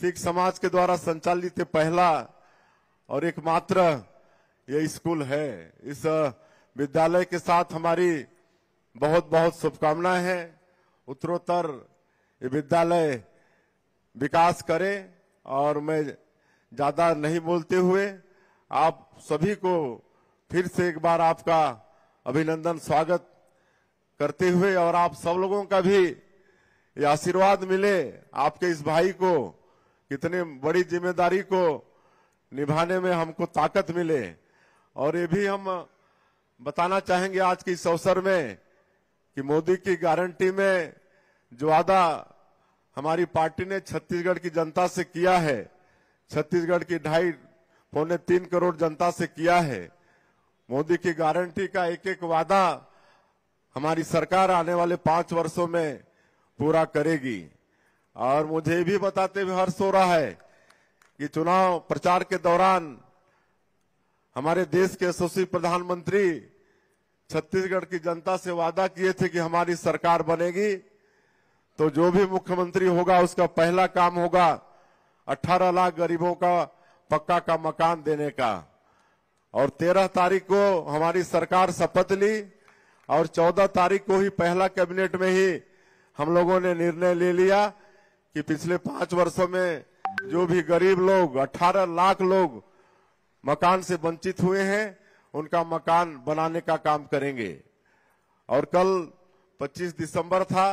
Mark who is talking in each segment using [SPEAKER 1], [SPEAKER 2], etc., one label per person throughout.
[SPEAKER 1] सिख समाज के द्वारा संचालित पहला और एकमात्र ये स्कूल है इस विद्यालय के साथ हमारी बहुत बहुत शुभकामनाएं हैं उत्तरोत्तर ये विद्यालय विकास करे और मैं ज्यादा नहीं बोलते हुए आप सभी को फिर से एक बार आपका अभिनंदन स्वागत करते हुए और आप सब लोगों का भी ये आशीर्वाद मिले आपके इस भाई को कितनी बड़ी जिम्मेदारी को निभाने में हमको ताकत मिले और ये भी हम बताना चाहेंगे आज के इस अवसर में कि मोदी की गारंटी में जो वादा हमारी पार्टी ने छत्तीसगढ़ की जनता से किया है छत्तीसगढ़ की ढाई पौने तीन करोड़ जनता से किया है मोदी की गारंटी का एक एक वादा हमारी सरकार आने वाले पांच वर्षों में पूरा करेगी और मुझे भी बताते हुए हर्ष हो रहा है कि चुनाव प्रचार के दौरान हमारे देश के यशस्वी प्रधानमंत्री छत्तीसगढ़ की जनता से वादा किए थे कि हमारी सरकार बनेगी तो जो भी मुख्यमंत्री होगा उसका पहला काम होगा 18 लाख गरीबों का पक्का का मकान देने का और 13 तारीख को हमारी सरकार शपथ ली और 14 तारीख को ही पहला कैबिनेट में ही हम लोगों ने निर्णय ले लिया कि पिछले पांच वर्षों में जो भी गरीब लोग 18 लाख लोग मकान से वंचित हुए हैं उनका मकान बनाने का काम करेंगे और कल 25 दिसंबर था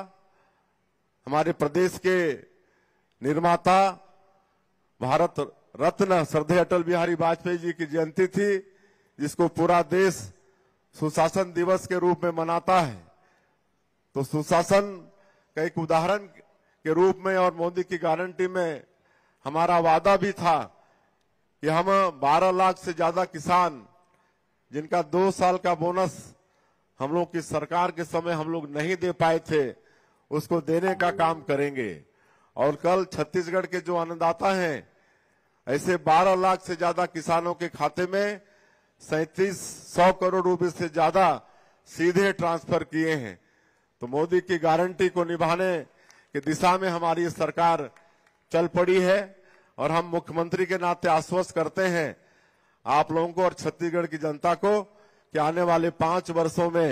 [SPEAKER 1] हमारे प्रदेश के निर्माता भारत रत्न श्रद्धे अटल बिहारी वाजपेयी जी की जयंती थी जिसको पूरा देश सुशासन दिवस के रूप में मनाता है तो सुशासन का एक उदाहरण के रूप में और मोदी की गारंटी में हमारा वादा भी था कि हम 12 लाख से ज्यादा किसान जिनका दो साल का बोनस हम लोग की सरकार के समय हम लोग नहीं दे पाए थे उसको देने का काम करेंगे और कल छत्तीसगढ़ के जो अन्नदाता हैं ऐसे 12 लाख से ज्यादा किसानों के खाते में सैतीस सौ करोड़ रुपए से ज्यादा सीधे ट्रांसफर किए हैं तो मोदी की गारंटी को निभाने की दिशा में हमारी सरकार चल पड़ी है और हम मुख्यमंत्री के नाते आश्वस्त करते हैं आप लोगों को और छत्तीसगढ़ की जनता को कि आने वाले पांच वर्षों में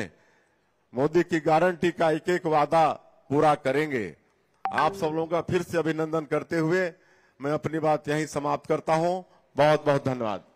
[SPEAKER 1] मोदी की गारंटी का एक एक वादा पूरा करेंगे आप सब लोगों का फिर से अभिनंदन करते हुए मैं अपनी बात यहीं समाप्त करता हूं बहुत बहुत धन्यवाद